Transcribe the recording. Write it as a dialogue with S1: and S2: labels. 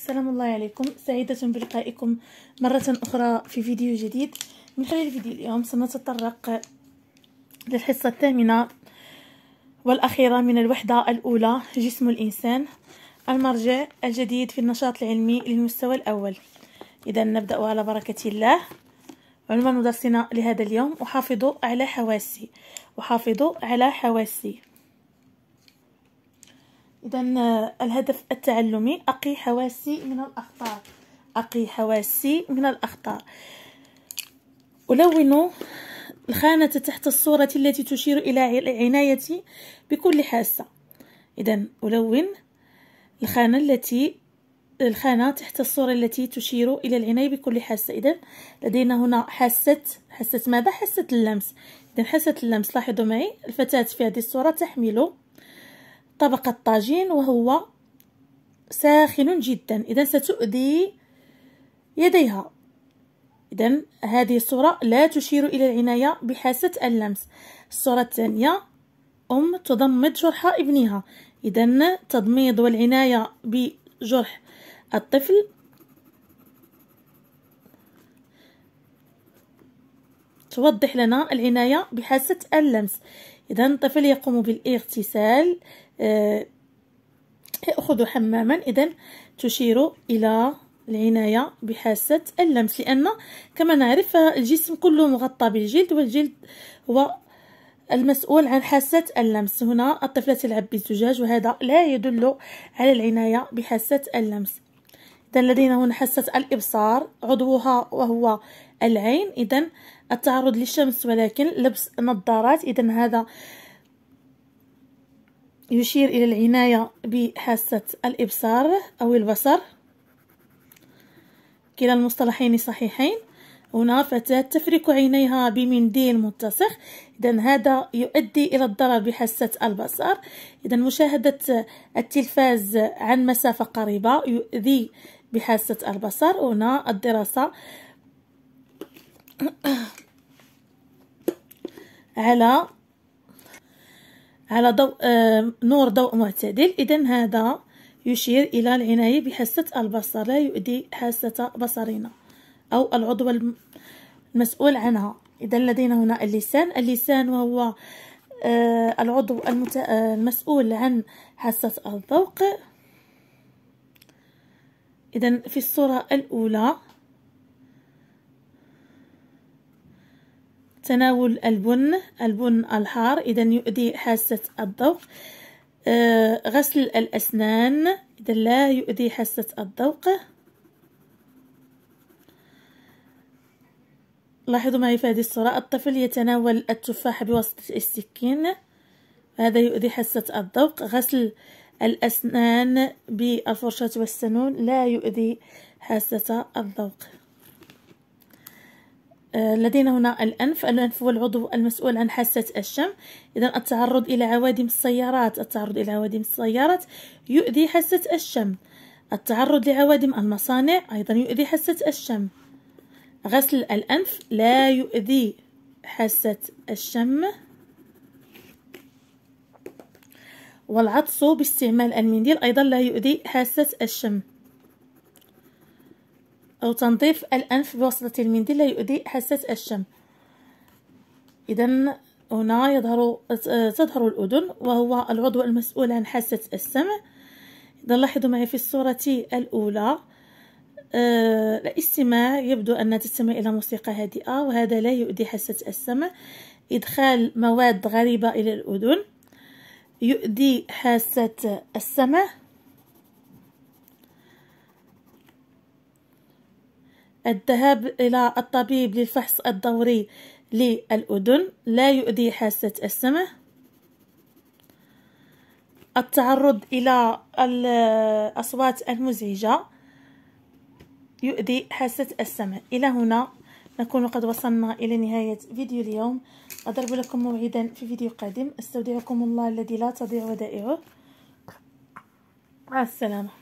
S1: السلام الله عليكم سعيدة بلقائكم مرة أخرى في فيديو جديد من خلال فيديو اليوم سنتطرق للحصة الثامنة والأخيرة من الوحدة الأولى جسم الإنسان المرجع الجديد في النشاط العلمي للمستوى الأول إذا نبدأ على بركة الله عنوان درسنا لهذا اليوم أحافظ على حواسي أحافظ على حواسي اذا آه، الهدف التعلمي اقي حواسي من الاخطار اقي حواسي من الاخطار الون الخانه تحت الصوره التي تشير الى عنايتي بكل حاسه اذا الون الخانه التي الخانه تحت الصوره التي تشير الى العنايه بكل حاسه اذا لدينا هنا حاسه حاسه ماذا حاسه اللمس اذا حاسه اللمس لاحظوا معي الفتاه في هذه الصوره تحمل طبقة الطاجين وهو ساخن جدا إذا ستؤذي يديها إذا هذه الصورة لا تشير إلى العناية بحاسة اللمس الصورة الثانية أم تضمد جرح ابنها إذا تضميد والعناية بجرح الطفل توضح لنا العناية بحاسة اللمس إذا الطفل يقوم بالاغتسال آه، يأخذ حماما إذا تشير إلى العناية بحاسة اللمس لأن كما نعرف الجسم كله مغطى بالجلد والجلد هو المسؤول عن حاسة اللمس هنا الطفلة تلعب بالزجاج وهذا لا يدل على العناية بحاسة اللمس إذا لدينا هنا حاسة الإبصار عضوها وهو العين إذا التعرض للشمس ولكن لبس نظارات إذا هذا يشير إلى العناية بحاسة الإبصار أو البصر كلا المصطلحين صحيحين هنا فتاة تفرك عينيها بمنديل متسخ إذا هذا يؤدي إلى الضرر بحاسة البصر إذا مشاهدة التلفاز عن مسافة قريبة يؤذي بحاسة البصر هنا الدراسة على على ضوء آه، نور ضوء معتدل إذا هذا يشير إلى العناية بحاسة البصر لا يؤذي حاسة بصرنا أو العضو المسؤول عنها إذا لدينا هنا اللسان اللسان وهو آه، العضو آه، المسؤول عن حاسة الذوق إذا في الصورة الأولى تناول البن البن الحار إذا يؤذي حاسة الذوق آه، غسل الأسنان إذا لا يؤذي حاسة الذوق لاحظوا معي في هذه الصورة الطفل يتناول التفاح بواسطة السكين هذا يؤذي حاسة الذوق غسل الأسنان بالفرشاة والسنون لا يؤذي حاسة الذوق آه، لدينا هنا الأنف الأنف هو العضو المسؤول عن حاسة الشم إذا التعرض إلى عوادم السيارات التعرض إلى عوادم السيارات يؤذي حاسة الشم التعرض لعوادم المصانع أيضا يؤذي حاسة الشم غسل الأنف لا يؤذي حاسة الشم والعطس باستعمال المنديل أيضا لا يؤذي حاسة الشم أو تنظيف الأنف بواسطه المنديل لا يؤذي حاسة الشم إذا هنا يظهر تظهر الأذن وهو العضو المسؤول عن حاسة السمع إذا لاحظوا معي في الصورة الأولى آه الاستماع يبدو أن تستمع إلى موسيقى هادئة وهذا لا يؤذي حاسة السمع إدخال مواد غريبة إلى الأذن يؤذي حاسة السمع الذهاب إلى الطبيب للفحص الدوري للأذن لا يؤذي حاسة السمع التعرض إلى الأصوات المزعجة يؤذي حاسة السمع إلى هنا نكون قد وصلنا إلى نهاية فيديو اليوم أضرب لكم موعدا في فيديو قادم استودعكم الله الذي لا تضيع ودائعه مع السلامة